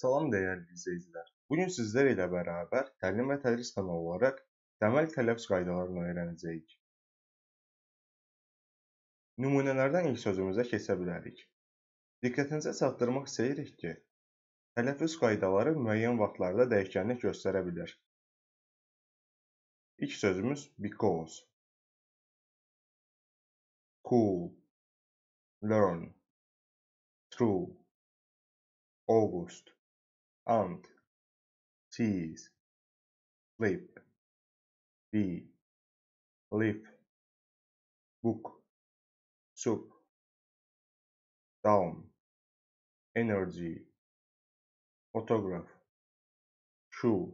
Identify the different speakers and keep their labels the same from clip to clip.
Speaker 1: Salam dəyərli izləyicilər. Bu gün sizlər ilə bərabər təlim və tədris kanalı olaraq təməl tələffüz qaydalarını öyrənəcəyik. Nümunələrdən ilk sözümüzə keçə bilərik. Diqqətinizi çatdırmaq istəyirik ki, tələffüz qaydaları müəyyən vaxtlarda dəyişkənlik göstərə bilər. İlk sözümüz because. Cool. Learn. True. August aunt, cheese, flip, bee, leaf, book, soup, down, energy, photograph, shoe,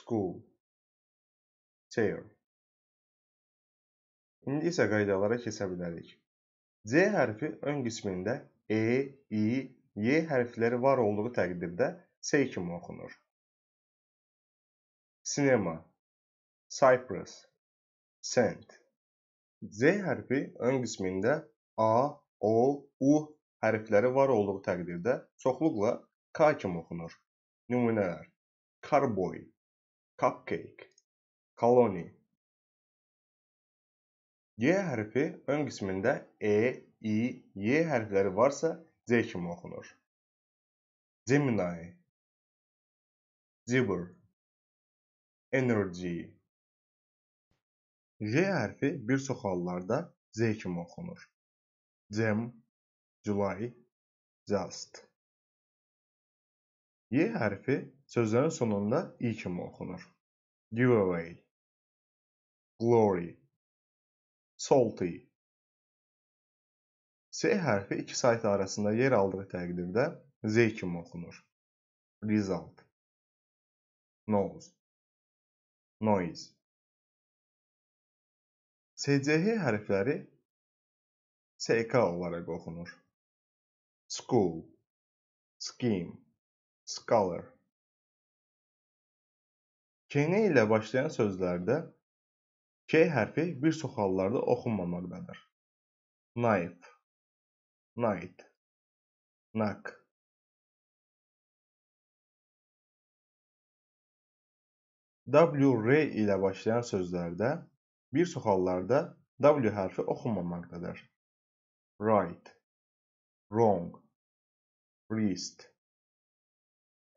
Speaker 1: school, chair. İndi isə qaydalara keçə bilərik. C hərfi ön qismində E, I, y hərfləri var olduğu təqdirdə s kimi oxunur. Sinema, Cyprus, Sent. C hərfi ön qismində a, o, u hərfləri var olduğu təqdirdə çoxluqla k kimi oxunur. Nümunələr: Carboy, Cupcake, Colony. Y hərfi ön qismində e, i, y hərfləri varsa Z kimi oxunur? Gemini Zibber Energy J harfi bir çox hallarda Z kimi oxunur. Cem, July, Just. Y harfi sözlərin sonunda i kimi oxunur. Giveaway, Glory, Salty. S hərfi iki sayt arasında yer aldığı təqdirdə Z kimi oxunur. Result Nose Noise SCH hərfləri SK olaraq oxunur. School Scheme Scholar KN ilə başlayan sözlərdə K hərfi bir çox hallarda oxunmamaqdadır. Knife night knock WR ile başlayan sözlerde bir sokallarda W harfi okunmamaktadır. Right, wrong, wrist.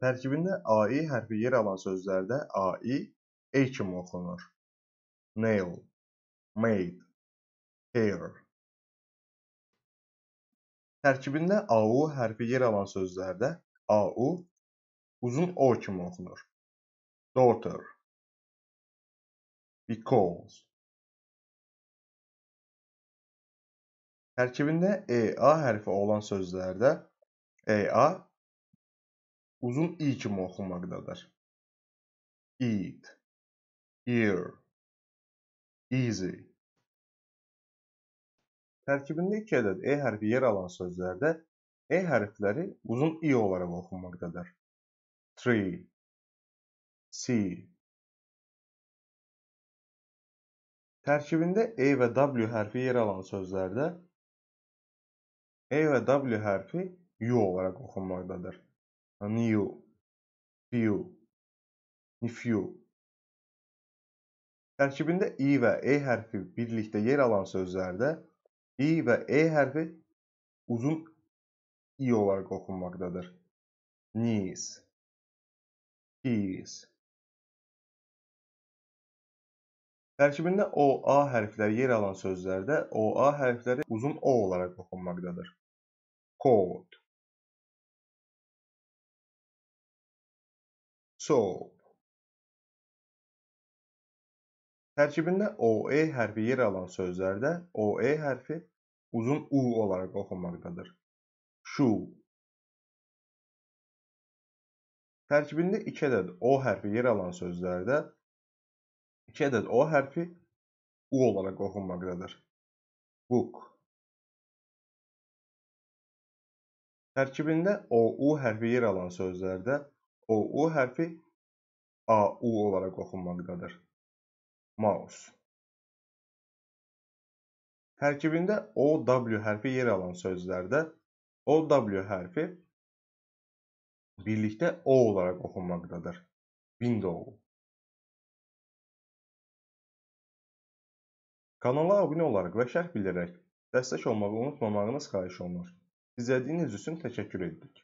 Speaker 1: Tərkibində AI harfi yer alan sözlerde AI E kimi oxunur. Nail, made, hair. Tərkibində AU hərfi yer alan sözlərdə AU uzun O kimi oxunur. Daughter Because Tərkibində EA hərfi olan sözlərdə EA uzun i kimi oxunmaqdadır. Eat Ear Easy Tərkibində iki ədəd E hərfi yer alan sözlərdə E hərfləri uzun i olarak oxunmaqdadır. Tree, see. Tərkibində E ve W hərfi yer alan sözlərdə E ve W hərfi U olarak oxunmaqdadır. New, few, nephew. Tərkibində i ve e hərfi birlikte yer alan sözlerde i ve e harfi uzun i olarak okunmaktadır. Knees. Keys. Tərkibində O, A hərfləri yer alan sözlərdə O, A hərfləri uzun O olaraq oxunmaqdadır. Cold. Soul. Tərkibində OE hərfi yer alan sözlərdə OE hərfi uzun U olaraq oxunmaqdadır. Şu. Tərkibində 2 ədəd O hərfi yer alan sözlərdə 2 ədəd O hərfi U olaraq oxunmaqdadır. Book. Tərkibində OU hərfi yer alan sözlərdə OU hərfi AU olaraq oxunmaqdadır. Mouse. Tərkibində OW hərfi yer alan sözlərdə OW hərfi birlikdə O olaraq oxunmaqdadır. Window. Kanala abunə olaraq və şərh bildirərək dəstək olmağı unutmamağınız xahiş olunur. İzlədiyiniz üçün təşəkkür edirik.